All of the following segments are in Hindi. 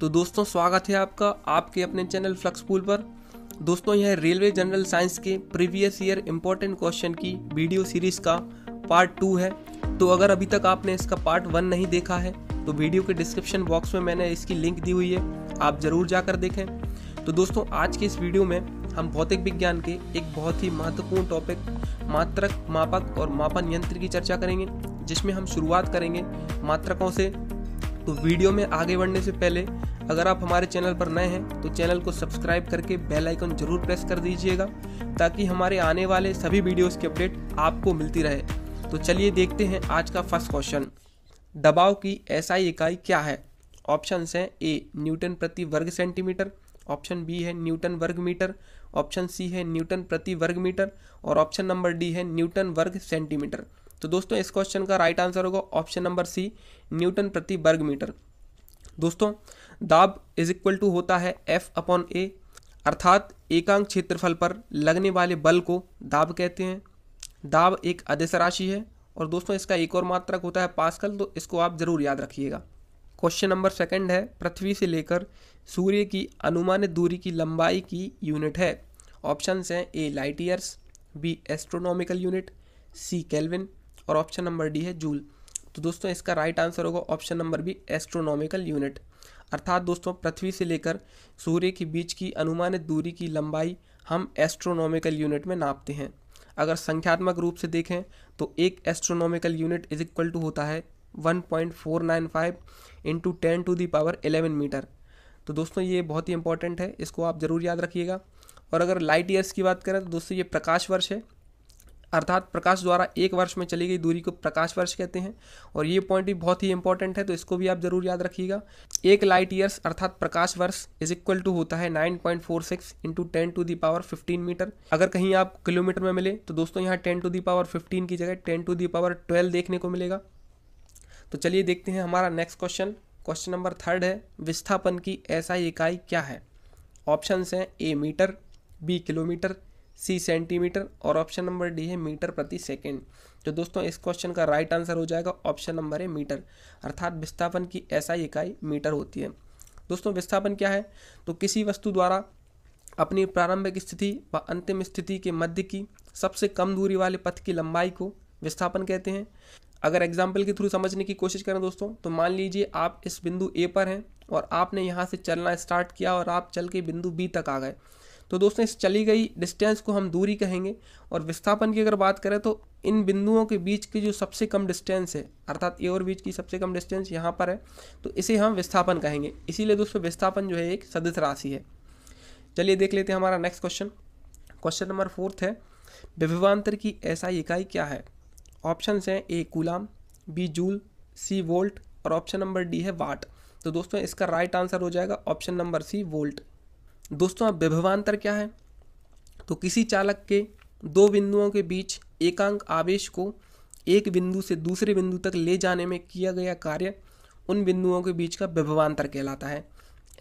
तो दोस्तों स्वागत है आपका आपके अपने चैनल फ्लक्स पूल पर दोस्तों यह रेलवे जनरल साइंस के प्रीवियस ईयर इम्पोर्टेंट क्वेश्चन की वीडियो सीरीज का पार्ट टू है तो अगर अभी तक आपने इसका पार्ट वन नहीं देखा है तो वीडियो के डिस्क्रिप्शन बॉक्स में मैंने इसकी लिंक दी हुई है आप ज़रूर जाकर देखें तो दोस्तों आज के इस वीडियो में हम भौतिक विज्ञान के एक बहुत ही महत्वपूर्ण टॉपिक मात्रक मापक और मापन यंत्र की चर्चा करेंगे जिसमें हम शुरुआत करेंगे मात्रकों से तो वीडियो में आगे बढ़ने से पहले अगर आप हमारे चैनल पर नए हैं तो चैनल को सब्सक्राइब करके बेल आइकन जरूर प्रेस कर दीजिएगा ताकि हमारे आने वाले सभी वीडियोस की अपडेट आपको मिलती रहे तो चलिए देखते हैं आज का फर्स्ट क्वेश्चन दबाव की एसआई इकाई क्या है ऑप्शन हैं ए न्यूटन प्रति वर्ग सेंटीमीटर ऑप्शन बी है न्यूटन वर्ग मीटर ऑप्शन सी है न्यूटन प्रति वर्ग मीटर और ऑप्शन नंबर डी है न्यूटन वर्ग सेंटीमीटर तो दोस्तों इस क्वेश्चन का राइट आंसर होगा ऑप्शन नंबर सी न्यूटन प्रति वर्ग मीटर दोस्तों दाब इज इक्वल टू होता है एफ अपॉन ए अर्थात एकांक क्षेत्रफल पर लगने वाले बल को दाब कहते हैं दाब एक अदिश राशि है और दोस्तों इसका एक और मात्रक होता है पास्कल तो इसको आप ज़रूर याद रखिएगा क्वेश्चन नंबर सेकंड है पृथ्वी से लेकर सूर्य की अनुमानित दूरी की लंबाई की यूनिट है ऑप्शंस हैं A light years B astronomical unit C kelvin और ऑप्शन नंबर डी है जूल तो दोस्तों इसका राइट आंसर होगा option number B astronomical unit अर्थात दोस्तों पृथ्वी से लेकर सूर्य के बीच की अनुमानित दूरी की लंबाई हम एस्ट्रोनॉमिकल यूनिट में नापते हैं अगर संख्यात्मक रूप से देखें तो एक astronomical unit is equal to होता है 1.495 point four nine five into ten to the power eleven metre तो दोस्तों ये बहुत ही इंपॉर्टेंट है इसको आप ज़रूर याद रखिएगा और अगर लाइट ईयर्स की बात करें तो दोस्तों ये प्रकाश वर्ष है अर्थात प्रकाश द्वारा एक वर्ष में चली गई दूरी को प्रकाश वर्ष कहते हैं और ये पॉइंट भी बहुत ही इंपॉर्टेंट है तो इसको भी आप जरूर याद रखिएगा एक लाइट ईयर्स अर्थात प्रकाश वर्ष इज इक्वल टू होता है nine point four six into ten to the power fifteen metre अगर कहीं आप किलोमीटर में मिले तो दोस्तों यहाँ ten to the power fifteen की जगह ten to the power twelve देखने को मिलेगा तो चलिए देखते हैं हमारा next question question number third है विस्थापन की ऐसा इकाई क्या है ऑप्शंस हैं A metre B kilometre C centimetre और ऑप्शन नंबर डी है मीटर प्रति सेकेंड तो दोस्तों इस क्वेश्चन का राइट आंसर हो जाएगा ऑप्शन नंबर है मीटर अर्थात विस्थापन की ऐसा इकाई मीटर होती है दोस्तों विस्थापन क्या है तो किसी वस्तु द्वारा अपनी प्रारंभिक स्थिति व अंतिम स्थिति के मध्य की सबसे कम दूरी वाले पथ की लंबाई को विस्थापन कहते हैं अगर एग्जाम्पल के थ्रू समझने की कोशिश करें दोस्तों तो मान लीजिए आप इस बिंदु ए पर हैं और आपने यहाँ से चलना स्टार्ट किया और आप चल के बिंदु बी तक आ गए तो दोस्तों इस चली गई डिस्टेंस को हम दूरी कहेंगे और विस्थापन की अगर बात करें तो इन बिंदुओं के बीच की जो सबसे कम डिस्टेंस है अर्थात ए और बीच की सबसे कम डिस्टेंस यहाँ पर है तो इसे हम विस्थापन कहेंगे इसीलिए दोस्तों विस्थापन जो है एक सदिश राशि है चलिए देख लेते हैं हमारा next question question number fourth है विभिवान्तर की ऐसा इकाई क्या है ऑप्शन हैं A coulomb B joule C volt और ऑप्शन नंबर डी है वाट तो दोस्तों इसका राइट आंसर हो जाएगा ऑप्शन नंबर सी वोल्ट दोस्तों अब विभवान्तर क्या है तो किसी चालक के दो बिंदुओं के बीच एकांक आवेश को एक बिंदु से दूसरे बिंदु तक ले जाने में किया गया कार्य उन बिंदुओं के बीच का विभवान्तर कहलाता है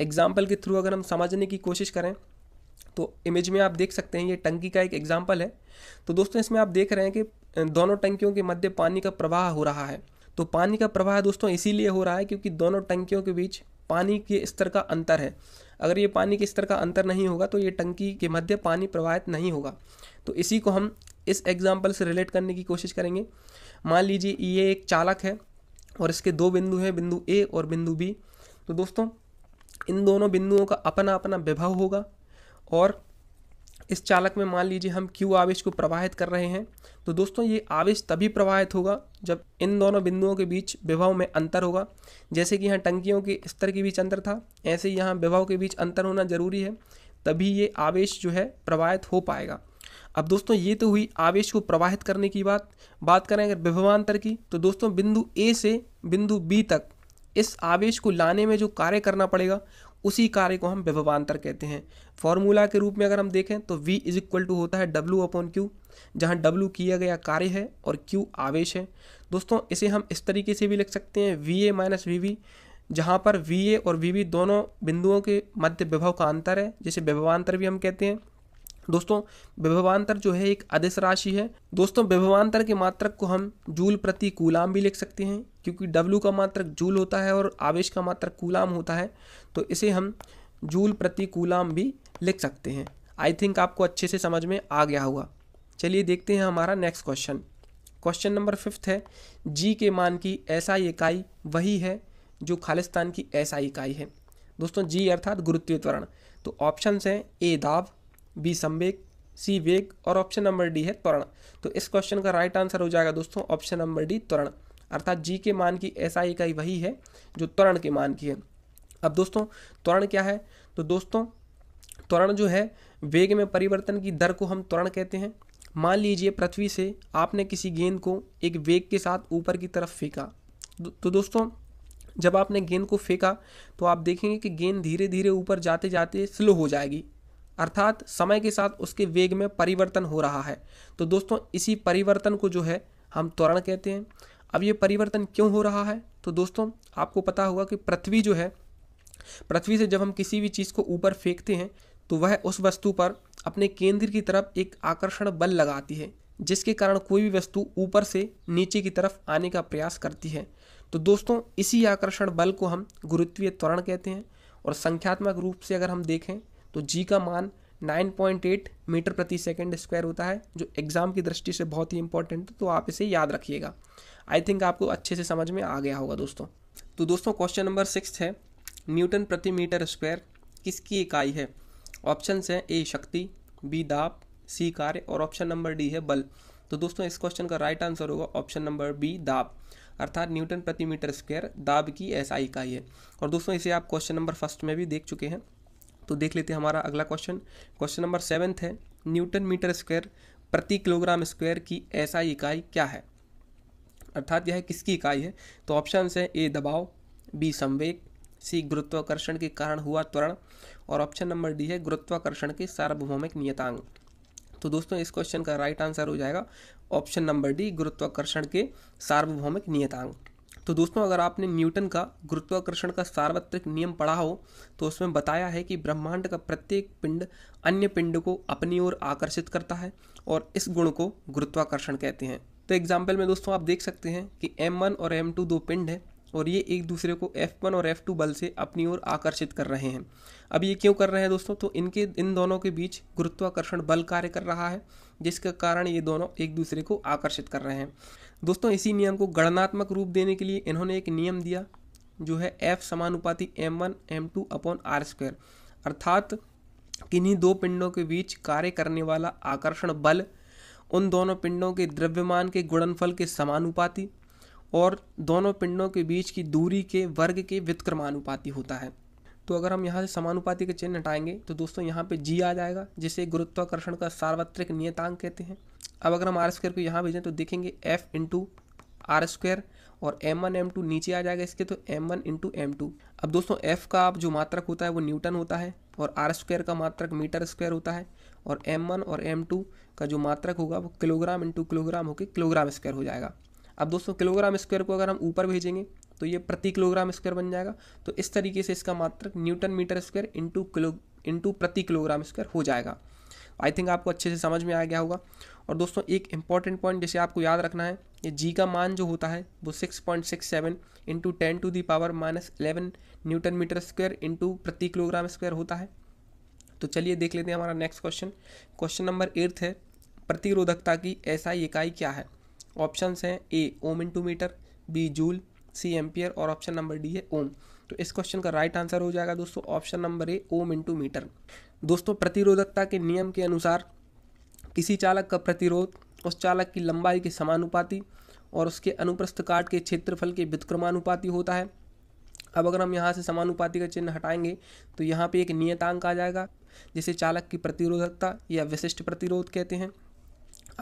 एग्जाम्पल के थ्रू अगर हम समझने की कोशिश करें तो इमेज में आप देख सकते हैं ये टंकी का एक एग्जाम्पल है तो दोस्तों इसमें आप देख रहे हैं कि दोनों टंकियों के मध्य पानी का प्रवाह हो रहा है तो पानी का प्रवाह दोस्तों इसीलिए हो रहा है क्योंकि दोनों टंकियों के बीच पानी के स्तर का अंतर है अगर ये पानी के स्तर का अंतर नहीं होगा तो ये टंकी के मध्य पानी प्रवाहित नहीं होगा तो इसी को हम इस एग्जाम्पल से रिलेट करने की कोशिश करेंगे मान लीजिए ये एक चालक है और इसके दो बिंदु हैं बिंदु ए और बिंदु बी तो दोस्तों इन दोनों बिंदुओं का अपना अपना विभव होगा और इस चालक में मान लीजिए हम क्यू आवेश को प्रवाहित कर रहे हैं तो दोस्तों ये आवेश तभी प्रवाहित होगा जब इन दोनों बिंदुओं के बीच विभव में अंतर होगा जैसे कि यहाँ टंकियों के स्तर के बीच अंतर था ऐसे यहाँ विभव के बीच अंतर होना जरूरी है तभी ये आवेश जो है प्रवाहित हो पाएगा अब दोस्तों ये तो हुई आवेश को प्रवाहित करने की बात बात करें अगर विभवांतर की तो दोस्तों बिंदु ए से बिंदु बी तक इस आवेश को लाने में जो कार्य करना पड़ेगा उसी कार्य को हम विभवान्तर कहते हैं फॉर्मूला के रूप में अगर हम देखें तो v इज इक्वल टू होता है w अपॉन क्यू जहाँ w किया गया कार्य है और q आवेश है दोस्तों इसे हम इस तरीके से भी लिख सकते हैं V A minus V V जहाँ पर वी ए और वी वी दोनों बिंदुओं के मध्य विभव का अंतर है जिसे विभवान्तर भी हम कहते हैं दोस्तों विभवान्तर जो है एक अदिश राशि है दोस्तों विभवान्तर के मात्रक को हम जूल प्रति कूलाम भी लिख सकते हैं क्योंकि डब्लू का मात्रक जूल होता है और आवेश का मात्रक कूलाम होता है तो इसे हम जूल प्रति कूलाम भी लिख सकते हैं आई थिंक आपको अच्छे से समझ में आ गया होगा चलिए देखते हैं हमारा next question question number fifth है जी के मान की ऐसा इकाई वही है जो खालिस्तान की ऐसा इकाई है दोस्तों जी अर्थात गुरुत्वीय त्वरण तो ऑप्शन हैं ए दाब बी संवेग सी वेग और ऑप्शन नंबर डी है त्वरण तो इस क्वेश्चन का राइट आंसर हो जाएगा दोस्तों ऑप्शन नंबर डी त्वरण अर्थात जी के मान की ऐसा इकाई वही है जो त्वरण के मान की है अब दोस्तों त्वरण क्या है तो दोस्तों त्वरण जो है वेग में परिवर्तन की दर को हम त्वरण कहते हैं मान लीजिए पृथ्वी से आपने किसी गेंद को एक वेग के साथ ऊपर की तरफ फेंका तो दोस्तों जब आपने गेंद को फेंका तो आप देखेंगे कि गेंद धीरे धीरे ऊपर जाते जाते स्लो हो जाएगी अर्थात समय के साथ उसके वेग में परिवर्तन हो रहा है तो दोस्तों इसी परिवर्तन को जो है हम त्वरण कहते हैं अब ये परिवर्तन क्यों हो रहा है तो दोस्तों आपको पता होगा कि पृथ्वी जो है पृथ्वी से जब हम किसी भी चीज़ को ऊपर फेंकते हैं तो वह उस वस्तु पर अपने केंद्र की तरफ एक आकर्षण बल लगाती है जिसके कारण कोई भी वस्तु ऊपर से नीचे की तरफ आने का प्रयास करती है तो दोस्तों इसी आकर्षण बल को हम गुरुत्वीय त्वरण कहते हैं और संख्यात्मक रूप से अगर हम देखें तो जी का मान 9.8 मीटर प्रति सेकंड स्क्वायर होता है जो एग्ज़ाम की दृष्टि से बहुत ही इंपॉर्टेंट है तो आप इसे याद रखिएगा आई थिंक आपको अच्छे से समझ में आ गया होगा दोस्तों तो दोस्तों क्वेश्चन नंबर सिक्स है न्यूटन प्रति मीटर स्क्वायर किसकी इकाई है ऑप्शन है ए शक्ति बी दाप सी कार्य और ऑप्शन नंबर डी है बल तो दोस्तों इस क्वेश्चन का राइट आंसर होगा ऑप्शन नंबर बी दाब अर्थात न्यूटन प्रति मीटर स्क्वायर दाब की ऐसा इकाई है और दोस्तों इसे आप क्वेश्चन नंबर फर्स्ट में भी देख चुके हैं तो देख लेते हैं हमारा अगला क्वेश्चन क्वेश्चन नंबर सेवन्थ है न्यूटन मीटर स्क्वायर प्रति किलोग्राम स्क्वायर की ऐसा इकाई क्या है अर्थात यह किसकी इकाई है तो ऑप्शन है ए दबाव बी संवेग सी गुरुत्वाकर्षण के कारण हुआ त्वरण और ऑप्शन नंबर डी है गुरुत्वाकर्षण के सार्वभौमिक नियतांग तो दोस्तों इस क्वेश्चन का राइट आंसर हो जाएगा ऑप्शन नंबर डी गुरुत्वाकर्षण के सार्वभौमिक नियतांग तो दोस्तों अगर आपने न्यूटन का गुरुत्वाकर्षण का सार्वत्रिक नियम पढ़ा हो तो उसमें बताया है कि ब्रह्मांड का प्रत्येक पिंड अन्य पिंड को अपनी ओर आकर्षित करता है और इस गुण को गुरुत्वाकर्षण कहते हैं तो एग्जाम्पल में दोस्तों आप देख सकते हैं कि एम और एम दो पिंड हैं और ये एक दूसरे को F1 और F2 बल से अपनी ओर आकर्षित कर रहे हैं अब ये क्यों कर रहे हैं दोस्तों तो इनके इन दोनों के बीच गुरुत्वाकर्षण बल कार्य कर रहा है जिसके कारण ये दोनों एक दूसरे को आकर्षित कर रहे हैं दोस्तों इसी नियम को गणनात्मक रूप देने के लिए इन्होंने एक नियम दिया जो है एफ समानुपाती M one M two upon R square अर्थात किन्हीं दो पिंडों के बीच कार्य करने वाला आकर्षण बल उन दोनों पिंडों के द्रव्यमान के गुणनफल के समानुपाती और दोनों पिंडों के बीच की दूरी के वर्ग के व्युत्क्रमानुपाती होता है तो अगर हम यहाँ से समानुपाति के चिन्ह हटाएंगे तो दोस्तों यहाँ पे जी आ जाएगा जिसे गुरुत्वाकर्षण का सार्वत्रिक नियतांक कहते हैं अब अगर हम आर स्क्वायर को यहाँ भेजें तो देखेंगे एफ इंटू आर स्क्वेयर और एम वन एम टू नीचे आ जाएगा इसके तो M one into M two अब दोस्तों एफ का आप जो मात्रक होता है वो न्यूटन होता है और आर स्क्वेयर का मात्रक मीटर स्क्वायर होता है और एम वन और एम टू का जो मात्रक होगा वो किलोग्राम इंटू किलोग्राम होकर किलोग्राम स्क्वायर हो जाएगा अब दोस्तों किलोग्राम स्क्वायर को अगर हम ऊपर भेजेंगे तो ये प्रति किलोग्राम स्क्वायर बन जाएगा तो इस तरीके से इसका मात्रक newton metre square into kilo into प्रति किलोग्राम स्क्वायर हो जाएगा आई थिंक आपको अच्छे से समझ में आ गया होगा और दोस्तों एक इंपॉर्टेंट पॉइंट जिसे आपको याद रखना है ये जी का मान जो होता है वो six point six seven into ten to the power minus eleven newton metre square into प्रति किलोग्राम स्क्वायर होता है तो चलिए देख लेते हैं हमारा next question question number eighth है प्रतिरोधकता की ऐसा इकाई क्या है ऑप्शंस हैं A ohm into metre B joule C ampere और ऑप्शन नंबर डी है ओम तो इस क्वेश्चन का राइट आंसर हो जाएगा दोस्तों option number A ohm into metre दोस्तों प्रतिरोधकता के नियम के अनुसार किसी चालक का प्रतिरोध उस चालक की लंबाई के समानुपाती और उसके अनुप्रस्थ काट के क्षेत्रफल के व्युतक्रमानुपाती होता है अब अगर हम यहाँ से समानुपाती का चिन्ह हटाएंगे तो यहाँ पे एक नियतांक आ जाएगा जिसे चालक की प्रतिरोधकता या विशिष्ट प्रतिरोध कहते हैं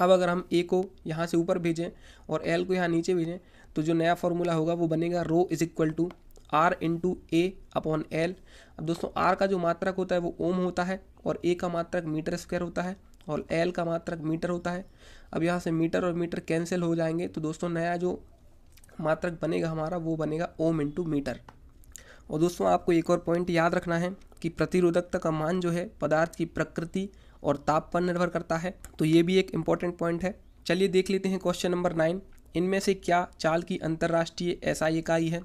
अब अगर हम ए को यहाँ से ऊपर भेजें और एल को यहाँ नीचे भेजें तो जो नया फॉर्मूला होगा वो बनेगा rho is equal to R into A upon L अब दोस्तों आर का जो मात्रक होता है वो ओम होता है और ए का मात्रक मीटर स्क्वायर होता है और एल का मात्रक मीटर होता है अब यहाँ से मीटर और मीटर कैंसिल हो जाएंगे तो दोस्तों नया जो मात्रक बनेगा हमारा वो बनेगा ओम इंटू मीटर और दोस्तों आपको एक और पॉइंट याद रखना है कि प्रतिरोधकता का मान जो है पदार्थ की प्रकृति और ताप पर निर्भर करता है तो ये भी एक इम्पॉर्टेंट पॉइंट है चलिए देख लेते हैं क्वेश्चन नंबर नाइन इनमें से क्या चाल की अंतर्राष्ट्रीय ऐसा इकाई है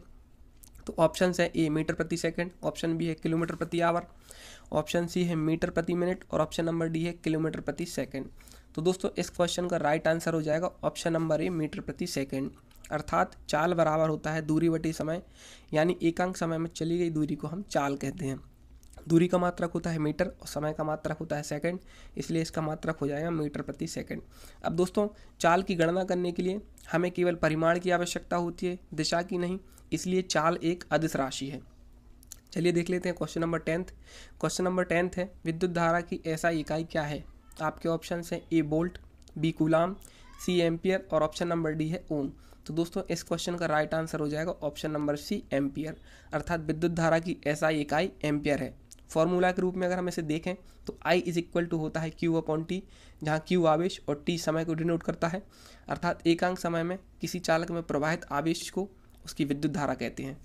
तो ऑप्शन है ए मीटर प्रति सेकंड ऑप्शन बी है किलोमीटर प्रति आवर ऑप्शन सी है मीटर प्रति मिनट और ऑप्शन नंबर डी है किलोमीटर प्रति सेकंड तो दोस्तों इस क्वेश्चन का राइट आंसर हो जाएगा ऑप्शन नंबर ए मीटर प्रति सेकंड अर्थात चाल बराबर होता है दूरी बटी समय यानी एकांक समय में चली गई दूरी को हम चाल कहते हैं दूरी का मात्रक होता है मीटर और समय का मात्रक होता है सेकंड इसलिए इसका मात्रक हो जाएगा मीटर प्रति सेकंड अब दोस्तों चाल की गणना करने के लिए हमें केवल परिमाण की आवश्यकता होती है दिशा की नहीं इसलिए चाल एक अदिश राशि है चलिए देख लेते हैं question number tenth question number tenth है विद्युत धारा की ऐसा इकाई क्या है आपके ऑप्शन हैं A volt B coulomb C ampere और ऑप्शन नंबर डी है ओम तो दोस्तों इस क्वेश्चन का राइट आंसर हो जाएगा ऑप्शन नंबर सी एम्पियर अर्थात विद्युत धारा की ऐसा इकाई एम्पियर है फॉर्मूला के रूप में अगर हम इसे देखें तो आई इज इक्वल टू होता है क्यू अपॉन टी जहाँ क्यू आवेश और टी समय को डिनोट करता है अर्थात एकांक समय में किसी चालक में प्रवाहित आवेश को उसकी विद्युत धारा कहते हैं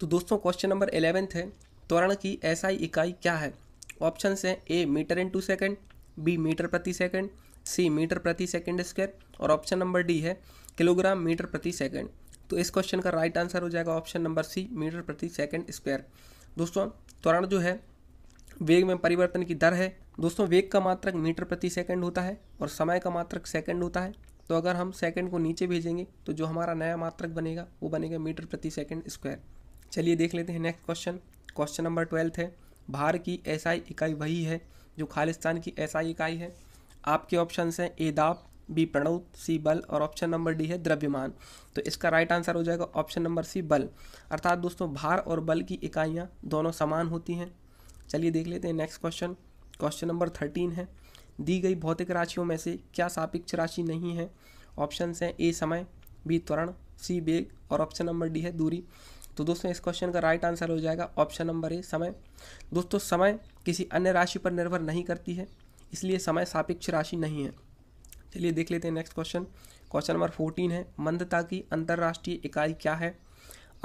तो दोस्तों क्वेश्चन नंबर एलेवेंथ है त्वरण की SI इकाई क्या है ऑप्शन है A metre into second B metre प्रति सेकेंड सी मीटर प्रति सेकेंड स्क्वेयर और ऑप्शन नंबर डी है किलोग्राम मीटर प्रति सेकेंड तो इस क्वेश्चन का राइट आंसर हो जाएगा ऑप्शन नंबर सी मीटर प्रति सेकेंड स्क्वायर दोस्तों त्वरण जो है वेग में परिवर्तन की दर है दोस्तों वेग का मात्रक मीटर प्रति सेकंड होता है और समय का मात्रक सेकंड होता है तो अगर हम सेकंड को नीचे भेजेंगे तो जो हमारा नया मात्रक बनेगा वो बनेगा मीटर प्रति सेकंड स्क्वायर चलिए देख लेते हैं next question question number twelfth है भार की एसआई इकाई वही है जो खालिस्तान की एसआई इकाई है आपके ऑप्शन हैं ए दाप बी प्रणव सी बल और ऑप्शन नंबर डी है द्रव्यमान तो इसका राइट आंसर हो जाएगा ऑप्शन नंबर सी बल अर्थात दोस्तों भार और बल की इकाइयाँ दोनों समान होती हैं चलिए देख लेते हैं next question question number thirteen है दी गई भौतिक राशियों में से क्या सापेक्ष राशि नहीं है ऑप्शन हैं ए समय बी त्वरण सी बेग और ऑप्शन नंबर डी है दूरी तो दोस्तों इस क्वेश्चन का राइट आंसर हो जाएगा ऑप्शन नंबर ए समय दोस्तों समय किसी अन्य राशि पर निर्भर नहीं करती है इसलिए समय सापेक्ष राशि नहीं है चलिए देख लेते हैं next question question number fourteen है मंदता की अंतर्राष्ट्रीय इकाई क्या है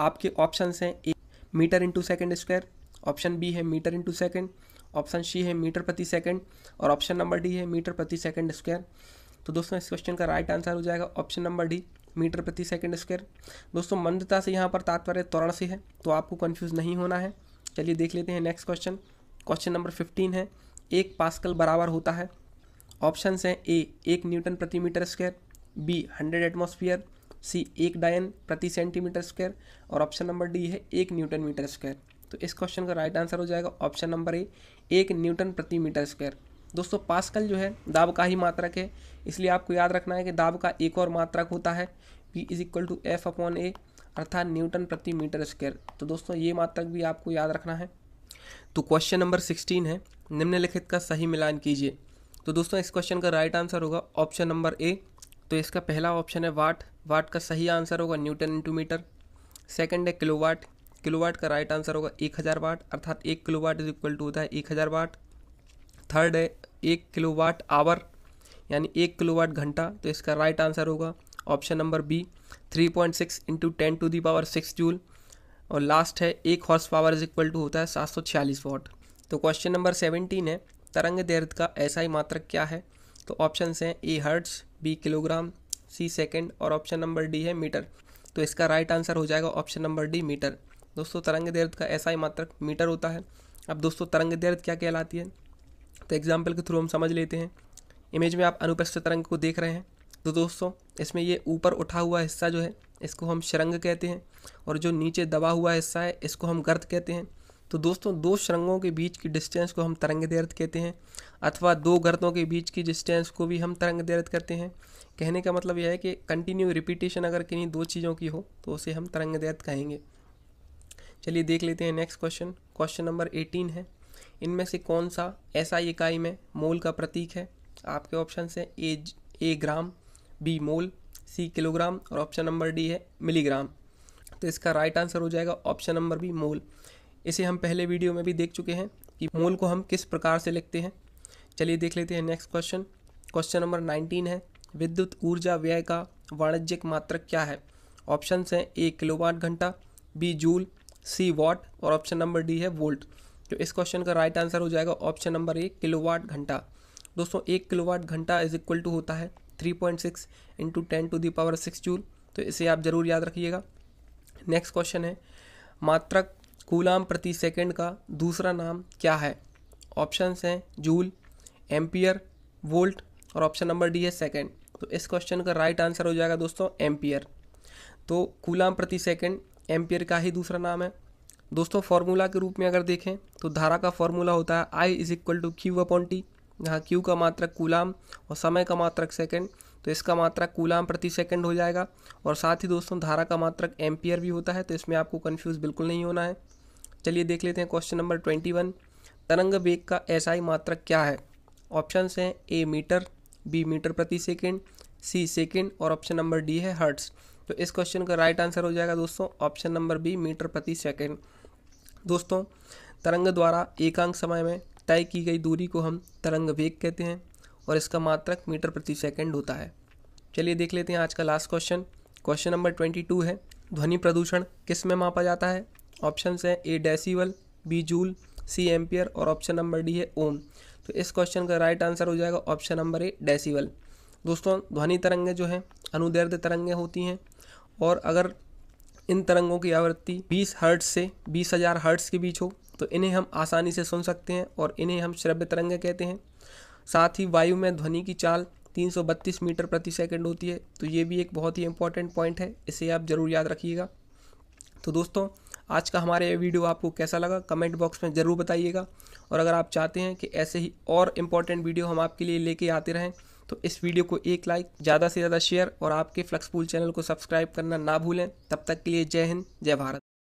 आपके ऑप्शन हैं A metre into second square option B है metre into second option C है मीटर प्रति सेकेंड और ऑप्शन नंबर डी है मीटर प्रति सेकेंड स्क्वायर तो दोस्तों इस क्वेश्चन का राइट आंसर हो जाएगा ऑप्शन नंबर डी मीटर प्रति सेकेंड स्क्वायर दोस्तों मंदता से यहाँ पर तात्पर्य त्वरण से है तो आपको कन्फ्यूज नहीं होना है चलिए देख लेते हैं next question question number fifteen है एक पास्कल बराबर होता है ऑप्शन हैं ए एक न्यूटन प्रति metre square B hundred atmosphere C एक डायन प्रति सेंटीमीटर स्क्वायर और ऑप्शन नंबर डी है एक न्यूटन मीटर स्क्वायर तो इस क्वेश्चन का राइट आंसर हो जाएगा ऑप्शन नंबर ए एक न्यूटन प्रति मीटर स्क्वायर दोस्तों पास्कल जो है दाब का ही मात्रक है इसलिए आपको याद रखना है कि दाब का एक और मात्रक होता है P is equal to F upon A अर्थात न्यूटन प्रति मीटर स्क्वायर तो दोस्तों ये मात्रक भी आपको याद रखना है तो क्वेश्चन नंबर सिक्सटीन है निम्नलिखित का सही मिलान कीजिए तो दोस्तों इस क्वेश्चन का राइट आंसर होगा ऑप्शन नंबर ए तो इसका पहला ऑप्शन है वाट वाट का सही आंसर होगा न्यूटन इंटू मीटर सेकेंड है किलोवाट किलोवाट का राइट आंसर होगा एक हज़ार वाट अर्थात एक किलोवाट इज इक्वल टू होता है एक हज़ार वाट थर्ड है एक किलोवाट आवर यानी एक किलोवाट घंटा तो इसका राइट आंसर होगा option number B three point six into ten to the power six joule और लास्ट है एक horse power is equal to होता है सात सौ छियालीस वाट तो क्वेश्चन नंबर सेवनटीन है तरंग दर्द का ऐसा ही मात्रक क्या है तो ऑप्शन हैं A hertz B kilogram C second और ऑप्शन नंबर डी है मीटर तो इसका राइट आंसर हो जाएगा ऑप्शन नंबर डी मीटर दोस्तों तरंग दर्द का ऐसा ही मात्रक मीटर होता है अब दोस्तों तरंग दर्द क्या कहलाती है तो एग्जाम्पल के थ्रू हम समझ लेते हैं इमेज में आप अनुपस्थित तरंग को देख रहे हैं तो दोस्तों इसमें ये ऊपर उठा हुआ हिस्सा जो है इसको हम श्रृंग कहते हैं और जो नीचे दबा हुआ हिस्सा है इसको हम गर्द कहते हैं तो दोस्तों दो श्रृंगों के बीच की डिस्टेंस को हम तरंग दर्द कहते हैं अथवा दो गर्दों के बीच की डिस्टेंस को भी हम तरंग दर्द करते हैं कहने का मतलब यह है कि कंटिन्यू रिपीटेशन अगर किन्हीं दो चीज़ों की हो तो उसे हम तरंग दर्द कहेंगे चलिए देख लेते हैं next question question number eighteen है इनमें से कौन सा ऐसा इकाई में मोल का प्रतीक है आपके ऑप्शन है A A gram B mole C kilogram और ऑप्शन नंबर डी है मिलीग्राम तो इसका राइट आंसर हो जाएगा ऑप्शन नंबर बी मोल इसे हम पहले वीडियो में भी देख चुके हैं कि मोल को हम किस प्रकार से लिखते हैं चलिए देख लेते हैं next question question number nineteen है विद्युत ऊर्जा व्यय का वाणिज्यिक मात्रक क्या है ऑप्शन हैं ए किलोवाट घंटा बी जूल सी वॉट और ऑप्शन नंबर डी है वोल्ट तो इस क्वेश्चन का राइट आंसर हो जाएगा ऑप्शन नंबर ए किलोवाट घंटा दोस्तों एक किलोवाट घंटा इज इक्वल टू होता है three point six into ten to the power six joule तो इसे आप ज़रूर याद रखिएगा नेक्स्ट क्वेश्चन है मात्रक कूलाम प्रति सेकेंड का दूसरा नाम क्या है ऑप्शन हैं जूल एम्पियर वोल्ट और ऑप्शन नंबर डी है सेकेंड तो इस क्वेश्चन का राइट आंसर हो जाएगा दोस्तों एम्पियर तो कूलाम प्रति सेकेंड एम्पियर का ही दूसरा नाम है दोस्तों फार्मूला के रूप में अगर देखें तो धारा का फार्मूला होता है I is equal to Q upon T यहाँ क्यू का मात्रक कूलाम और समय का मात्रक सेकंड तो इसका मात्रक कूलाम प्रति सेकंड हो जाएगा और साथ ही दोस्तों धारा का मात्रक एम्पियर भी होता है तो इसमें आपको कन्फ्यूज़ बिल्कुल नहीं होना है चलिए देख लेते हैं क्वेश्चन नंबर ट्वेंटी वन तरंग वेग का एसआई मात्रक क्या है ऑप्शंस हैं ए मीटर बी मीटर प्रति सेकेंड सी सेकेंड और ऑप्शन नंबर डी है हर्ट्स तो इस क्वेश्चन का राइट आंसर हो जाएगा दोस्तों ऑप्शन नंबर बी मीटर प्रति सेकेंड दोस्तों तरंग द्वारा एकांक समय में तय की गई दूरी को हम तरंग वेग कहते हैं और इसका मात्रक मीटर प्रति सेकेंड होता है चलिए देख लेते हैं आज का last question question number twenty two है ध्वनि प्रदूषण किस में मापा जाता है ऑप्शन हैं A decibel B joule C ampere और ऑप्शन नंबर डी है ओम तो इस क्वेश्चन का राइट आंसर हो जाएगा ऑप्शन नंबर ए डेसीवल दोस्तों ध्वनि तरंगे जो हैं अनुदैर्ध्य तरंगें होती हैं और अगर इन तरंगों की आवृत्ति 20 हर्ट्ज से 20,000 हर्ट्स के बीच हो तो इन्हें हम आसानी से सुन सकते हैं और इन्हें हम श्रव्य तरंग कहते हैं साथ ही वायु में ध्वनि की चाल 332 मीटर प्रति सेकंड होती है तो ये भी एक बहुत ही इंपॉर्टेंट पॉइंट है इसे आप ज़रूर याद रखिएगा तो दोस्तों आज का हमारा ये वीडियो आपको कैसा लगा कमेंट बॉक्स में ज़रूर बताइएगा और अगर आप चाहते हैं कि ऐसे ही और इम्पॉर्टेंट वीडियो हम आपके लिए लेके आते रहें तो इस वीडियो को एक लाइक ज़्यादा से ज़्यादा शेयर और आपके फ्लक्स पूल चैनल को सब्सक्राइब करना ना भूलें तब तक के लिए जय हिंद जय भारत